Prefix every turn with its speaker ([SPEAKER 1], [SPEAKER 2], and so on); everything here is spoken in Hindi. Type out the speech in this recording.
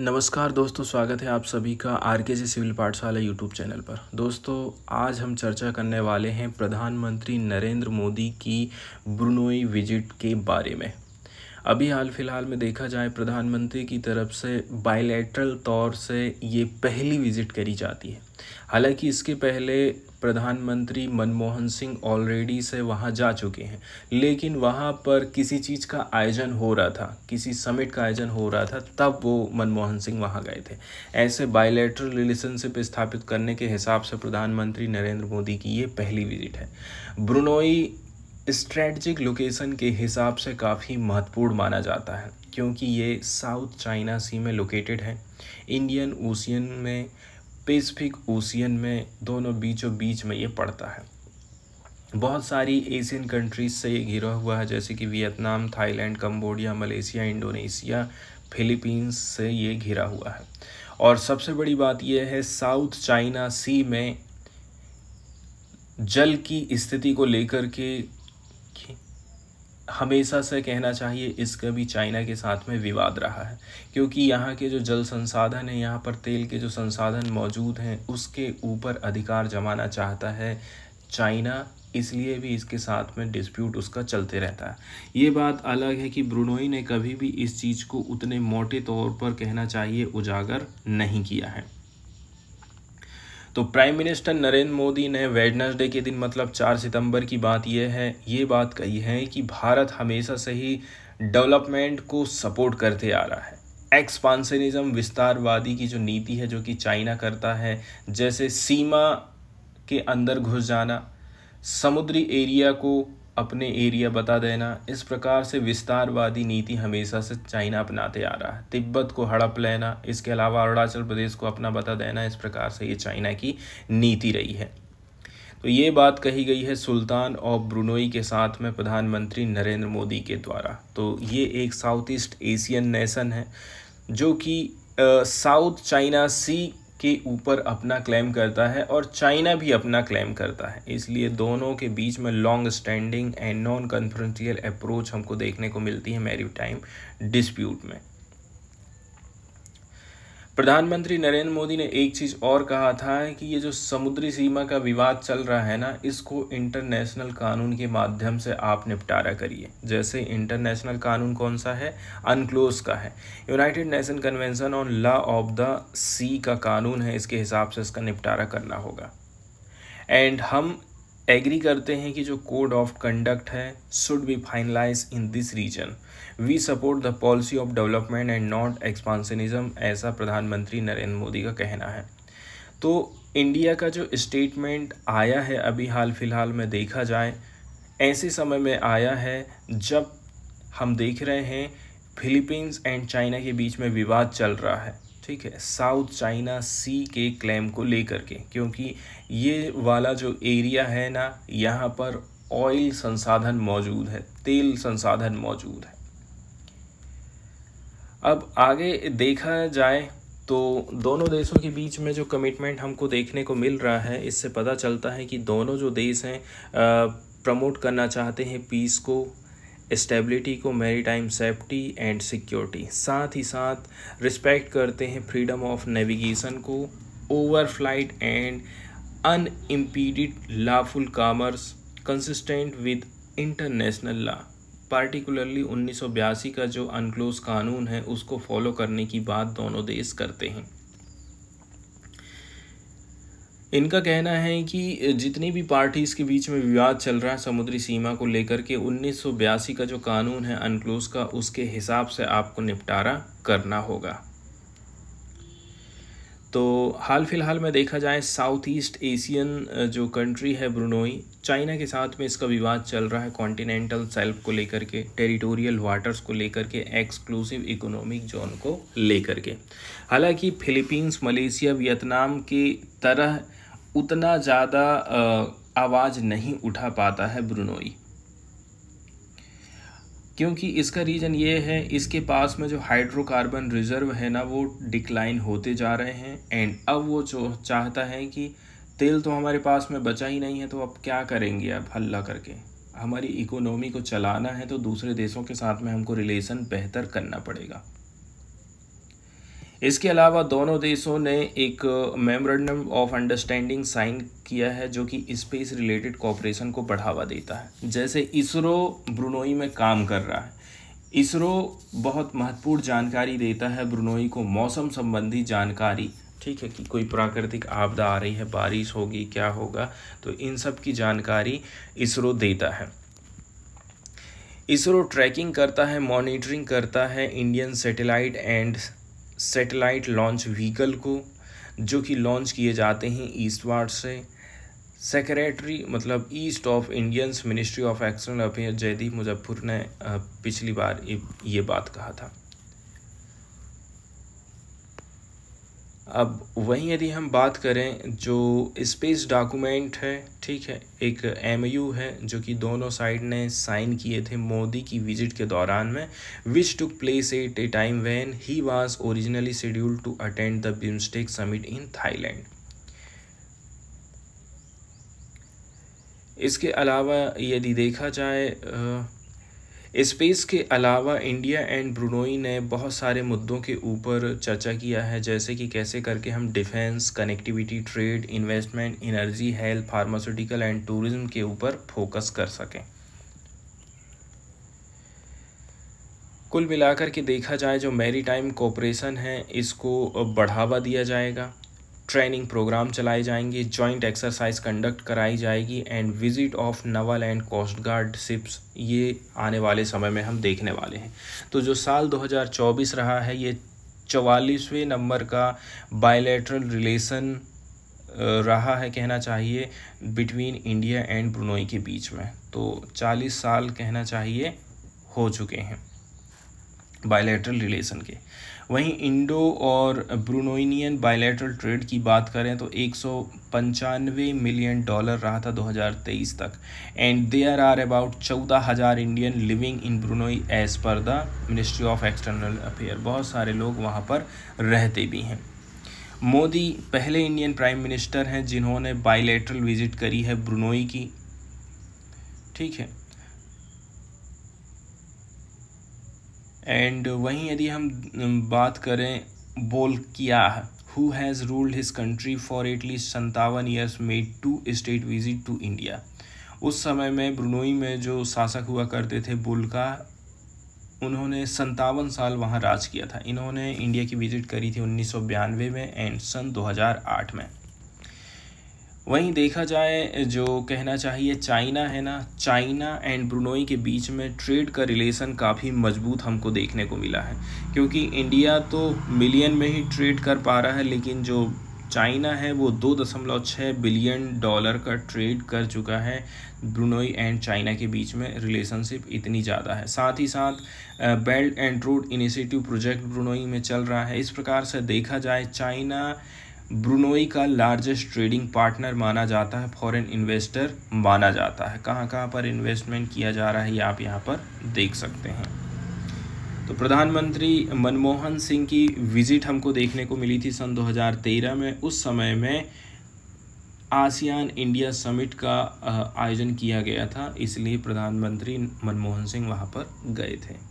[SPEAKER 1] नमस्कार दोस्तों स्वागत है आप सभी का आर के जी सिविल पाठशाला यूट्यूब चैनल पर दोस्तों आज हम चर्चा करने वाले हैं प्रधानमंत्री नरेंद्र मोदी की ब्रुनोई विजिट के बारे में अभी हाल फिलहाल में देखा जाए प्रधानमंत्री की तरफ से बायलैटरल तौर से ये पहली विज़िट करी जाती है हालांकि इसके पहले प्रधानमंत्री मनमोहन सिंह ऑलरेडी से वहाँ जा चुके हैं लेकिन वहाँ पर किसी चीज़ का आयोजन हो रहा था किसी समिट का आयोजन हो रहा था तब वो मनमोहन सिंह वहाँ गए थे ऐसे बायोलेटरल रिलेशनशिप स्थापित करने के हिसाब से प्रधानमंत्री नरेंद्र मोदी की ये पहली विजिट है ब्रुनोई स्ट्रेटजिक लोकेशन के हिसाब से काफ़ी महत्वपूर्ण माना जाता है क्योंकि ये साउथ चाइना सी में लोकेटेड है इंडियन ओशियन में पेसिफिक ओशियन में दोनों बीचों बीच में ये पड़ता है बहुत सारी एशियन कंट्रीज से ये घिरा हुआ है जैसे कि Vietnam Thailand Cambodia Malaysia Indonesia Philippines से ये घिरा हुआ है और सबसे बड़ी बात यह है साउथ चाइना सी में जल की स्थिति को लेकर के हमेशा से कहना चाहिए इसका भी चाइना के साथ में विवाद रहा है क्योंकि यहाँ के जो जल संसाधन है यहाँ पर तेल के जो संसाधन मौजूद हैं उसके ऊपर अधिकार जमाना चाहता है चाइना इसलिए भी इसके साथ में डिस्प्यूट उसका चलते रहता है ये बात अलग है कि ब्रुनोई ने कभी भी इस चीज़ को उतने मोटे तौर पर कहना चाहिए उजागर नहीं किया है तो प्राइम मिनिस्टर नरेंद्र मोदी ने वेडनसडे के दिन मतलब 4 सितंबर की बात यह है ये बात कही है कि भारत हमेशा से ही डेवलपमेंट को सपोर्ट करते आ रहा है एक्सपांसनिज्म विस्तारवादी की जो नीति है जो कि चाइना करता है जैसे सीमा के अंदर घुस जाना समुद्री एरिया को अपने एरिया बता देना इस प्रकार से विस्तारवादी नीति हमेशा से चाइना अपनाते आ रहा है तिब्बत को हड़प लेना इसके अलावा अरुणाचल प्रदेश को अपना बता देना इस प्रकार से ये चाइना की नीति रही है तो ये बात कही गई है सुल्तान ऑफ ब्रुनोई के साथ में प्रधानमंत्री नरेंद्र मोदी के द्वारा तो ये एक साउथ ईस्ट एशियन नेशन है जो कि साउथ चाइना सी के ऊपर अपना क्लेम करता है और चाइना भी अपना क्लेम करता है इसलिए दोनों के बीच में long standing and non confrontational approach हमको देखने को मिलती है मेरी टाइम डिस्प्यूट में प्रधानमंत्री नरेंद्र मोदी ने एक चीज़ और कहा था कि ये जो समुद्री सीमा का विवाद चल रहा है ना इसको इंटरनेशनल कानून के माध्यम से आप निपटारा करिए जैसे इंटरनेशनल कानून कौन सा है अनक्लोज का है United Nation Convention on law of the sea का कानून है इसके हिसाब से इसका निपटारा करना होगा एंड हम एग्री करते हैं कि जो कोड ऑफ कंडक्ट है should be finalise in this region we support the policy of development and not expansionism ऐसा प्रधानमंत्री नरेंद्र मोदी का कहना है तो इंडिया का जो स्टेटमेंट आया है अभी हाल फिलहाल में देखा जाए ऐसे समय में आया है जब हम देख रहे हैं फिलीपींस एंड चाइना के बीच में विवाद चल रहा है ठीक है साउथ चाइना सी के क्लेम को लेकर के क्योंकि ये वाला जो एरिया है ना यहाँ पर ऑयल संसाधन मौजूद है तेल संसाधन मौजूद है अब आगे देखा जाए तो दोनों देशों के बीच में जो कमिटमेंट हमको देखने को मिल रहा है इससे पता चलता है कि दोनों जो देश हैं प्रमोट करना चाहते हैं पीस को स्टेबिलिटी को मेरी टाइम सेफ्टी एंड सिक्योरिटी साथ ही साथ रिस्पेक्ट करते हैं फ्रीडम ऑफ नेविगेशन को overflight and unimpeded lawful commerce consistent with international law particularly उन्नीस का जो अनक्लोज कानून है उसको फॉलो करने की बात दोनों देश करते हैं इनका कहना है कि जितनी भी पार्टीज़ के बीच में विवाद चल रहा है समुद्री सीमा को लेकर के उन्नीस का जो कानून है अनक्लोज का उसके हिसाब से आपको निपटारा करना होगा तो हाल फिलहाल में देखा जाए साउथ ईस्ट एशियन जो कंट्री है ब्रुनोई चाइना के साथ में इसका विवाद चल रहा है कॉन्टिनेंटल सेल्फ को लेकर के टेरिटोरियल वाटर्स को लेकर के एक्सक्लूसिव इकोनॉमिक जोन को लेकर के हालांकि फिलीपींस मलेशिया वियतनाम की तरह उतना ज़्यादा आवाज़ नहीं उठा पाता है ब्रुनोई क्योंकि इसका रीज़न ये है इसके पास में जो हाइड्रोकार्बन रिजर्व है ना वो डिक्लाइन होते जा रहे हैं एंड अब वो जो चाहता है कि तेल तो हमारे पास में बचा ही नहीं है तो अब क्या करेंगे अब हल्ला करके हमारी इकोनॉमी को चलाना है तो दूसरे देशों के साथ में हमको रिलेशन बेहतर करना पड़ेगा इसके अलावा दोनों देशों ने एक मेमोरेंडम ऑफ अंडरस्टैंडिंग साइन किया है जो कि स्पेस रिलेटेड कॉपरेशन को बढ़ावा देता है जैसे इसरो ब्रुनोई में काम कर रहा है इसरो बहुत महत्वपूर्ण जानकारी देता है ब्रुनोई को मौसम संबंधी जानकारी ठीक है कि कोई प्राकृतिक आपदा आ रही है बारिश होगी क्या होगा तो इन सब की जानकारी इसरो देता है इसरो ट्रैकिंग करता है मॉनिटरिंग करता है Indian satellite and satellite launch vehicle को जो कि लॉन्च किए जाते हैं ईस्टवार्ड से सेक्रेटरी मतलब east of Indians ministry of external affair Jaideep Muzaffar ने पिछली बार ये बात कहा था अब वहीं यदि हम बात करें जो स्पेस डॉक्यूमेंट है ठीक है एक एमयू है जो कि दोनों साइड ने साइन किए थे मोदी की विजिट के दौरान में which took place at a time when he was originally scheduled to attend the BIMSTEC summit in Thailand इसके अलावा यदि देखा जाए आ, स्पेस के अलावा इंडिया एंड ब्रुनोई ने बहुत सारे मुद्दों के ऊपर चर्चा किया है जैसे कि कैसे करके हम defence connectivity trade investment energy health pharmaceutical and tourism के ऊपर फोकस कर सकें कुल मिलाकर के देखा जाए जो मेरी टाइम कॉपरेशन है इसको बढ़ावा दिया जाएगा ट्रेनिंग प्रोग्राम चलाए जाएंगे जॉइंट एक्सरसाइज कंडक्ट कराई जाएगी and visit of naval and coast guard ships ये आने वाले समय में हम देखने वाले हैं तो जो साल 2024 रहा है ये चवालीसवें नंबर का बायोलेटरल रिलेशन रहा है कहना चाहिए बिटवीन इंडिया एंड ब्रुनोई के बीच में तो 40 साल कहना चाहिए हो चुके हैं बायोलेटरल रिलेशन के वहीं इंडो और ब्रूनोइनियन बायलेटरल ट्रेड की बात करें तो एक मिलियन डॉलर रहा था 2023 तक एंड देयर आर अबाउट चौदह हज़ार Indian living in Brunei as per the ministry of external affair बहुत सारे लोग वहाँ पर रहते भी हैं मोदी पहले इंडियन प्राइम मिनिस्टर हैं जिन्होंने बायलेटरल विजिट करी है ब्रुनोई की ठीक है एंड वहीं यदि हम बात करें Bolkiah who has ruled his country for at least संतावन years made two state visit to India उस समय में ब्रुनोई में जो शासक हुआ करते थे का उन्होंने संतावन साल वहाँ राज किया था इन्होंने इंडिया की विजिट करी थी उन्नीस सौ बयानवे में एंड सन दो हज़ार आठ में वहीं देखा जाए जो कहना चाहिए चाइना है ना चाइना एंड ब्रुनोई के बीच में ट्रेड का रिलेशन काफ़ी मजबूत हमको देखने को मिला है क्योंकि इंडिया तो मिलियन में ही ट्रेड कर पा रहा है लेकिन जो चाइना है वो दो दशमलव छः बिलियन डॉलर का ट्रेड कर चुका है ब्रुनोई एंड चाइना के बीच में रिलेशनशिप इतनी ज़्यादा है साथ ही साथ Belt and Road Initiative project Brunei में चल रहा है इस प्रकार से देखा जाए चाइना ब्रुनोई का लार्जेस्ट ट्रेडिंग पार्टनर माना जाता है फॉरेन इन्वेस्टर माना जाता है कहाँ कहाँ पर इन्वेस्टमेंट किया जा रहा है ये आप यहाँ पर देख सकते हैं तो प्रधानमंत्री मनमोहन सिंह की विजिट हमको देखने को मिली थी सन 2013 में उस समय में आसियान इंडिया समिट का आयोजन किया गया था इसलिए प्रधानमंत्री मनमोहन सिंह वहाँ पर गए थे